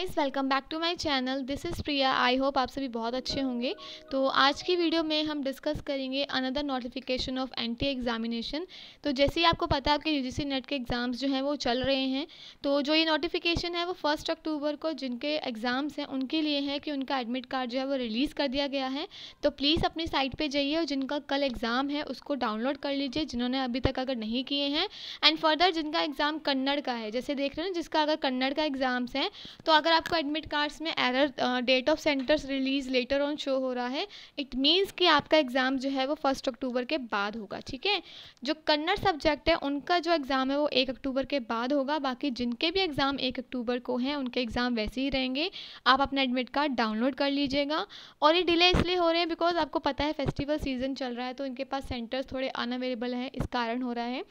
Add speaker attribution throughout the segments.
Speaker 1: is welcome back to my channel this is Priya I hope आप सभी बहुत अच्छे होंगे तो आज की वीडियो में हम डिस्कस करेंगे another notification of anti examination तो जैसे ही आपको पता है आपके सी नेट के एग्ज़ाम्स जो हैं वो चल रहे हैं तो जो ये नोटिफिकेशन है वो फर्स्ट अक्टूबर को जिनके एग्ज़ाम्स हैं उनके लिए है कि उनका एडमिट कार्ड जो है वो रिलीज़ कर दिया गया है तो प्लीज़ अपनी साइट पर जाइए और जिनका कल एग्ज़ाम है उसको डाउनलोड कर लीजिए जिन्होंने अभी तक अगर नहीं किए हैं एंड फर्दर जिनका एग्ज़ाम कन्नड़ का है जैसे देख रहे हो ना जिसका अगर कन्नड़ का एग्ज़ाम्स हैं तो अगर अगर आपको एडमिट कार्ड्स में error date of centres release letter on show हो रहा है इट मीन्स कि आपका एग्ज़ाम जो है वो फर्स्ट अक्टूबर के बाद होगा ठीक है जो कन्नड़ सब्जेक्ट है उनका जो एग्ज़ाम है वो एक अक्टूबर के बाद होगा बाकी जिनके भी एग्ज़ाम एक अक्टूबर को हैं उनके एग्ज़ाम वैसे ही रहेंगे आप अपना एडमिट कार्ड डाउनलोड कर लीजिएगा और ये डिले इसलिए हो रहे हैं बिकॉज आपको पता है फेस्टिवल सीजन चल रहा है तो इनके पास सेंटर्स थोड़े अनअवेलेबल हैं इस कारण हो रहा है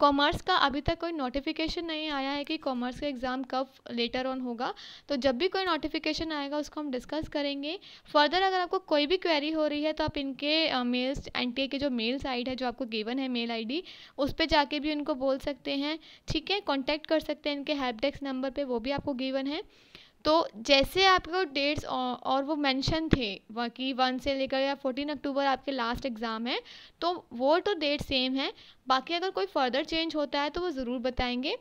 Speaker 1: कॉमर्स का अभी तक कोई नोटिफिकेशन नहीं आया है कि कॉमर्स का एग्ज़ाम कब लेटर ऑन होगा तो जब भी कोई नोटिफिकेशन आएगा उसको हम डिस्कस करेंगे फर्दर अगर आपको कोई भी क्वेरी हो रही है तो आप इनके मेल्स एन के जो मेल साइड है जो आपको गिवन है मेल आई उस पर जाके भी इनको बोल सकते हैं ठीक है कॉन्टैक्ट कर सकते हैं इनके हेल्प डेस्क नंबर पर वो भी आपको गिवन है तो जैसे आपको डेट्स और वो मेंशन थे बाकी वन से लेकर या फोर्टीन अक्टूबर आपके लास्ट एग्ज़ाम है तो वो तो डेट सेम है बाकी अगर कोई फर्दर चेंज होता है तो वो ज़रूर बताएंगे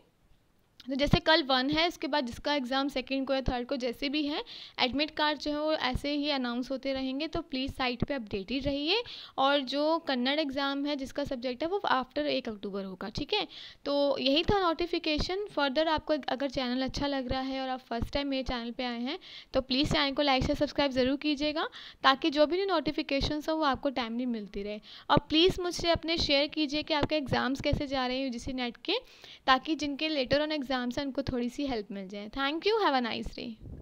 Speaker 1: तो जैसे कल वन है इसके बाद जिसका एग्ज़ाम सेकेंड को या थर्ड को जैसे भी है एडमिट कार्ड जो है वो ऐसे ही अनाउंस होते रहेंगे तो प्लीज़ साइट पे अपडेटेड रहिए और जो कन्नड़ एग्ज़ाम है जिसका सब्जेक्ट है वो आफ्टर एक अक्टूबर होगा ठीक है तो यही था नोटिफिकेशन फर्दर आपको अगर चैनल अच्छा लग रहा है और आप फर्स्ट टाइम मेरे चैनल पर आए हैं तो प्लीज़ चैनल को लाइक शेयर सब्सक्राइब ज़रूर कीजिएगा ताकि जो भी नोटिफिकेशन हो वो आपको टाइमली मिलती रहे और प्लीज़ मुझसे अपने शेयर कीजिए कि आपके एग्ज़ाम्स कैसे जा रहे हैं यू नेट के ताकि जिनके लेटर ऑन एग्ज़ाम एग्ज़ाम से उनको थोड़ी सी हेल्प मिल जाए thank you have a nice day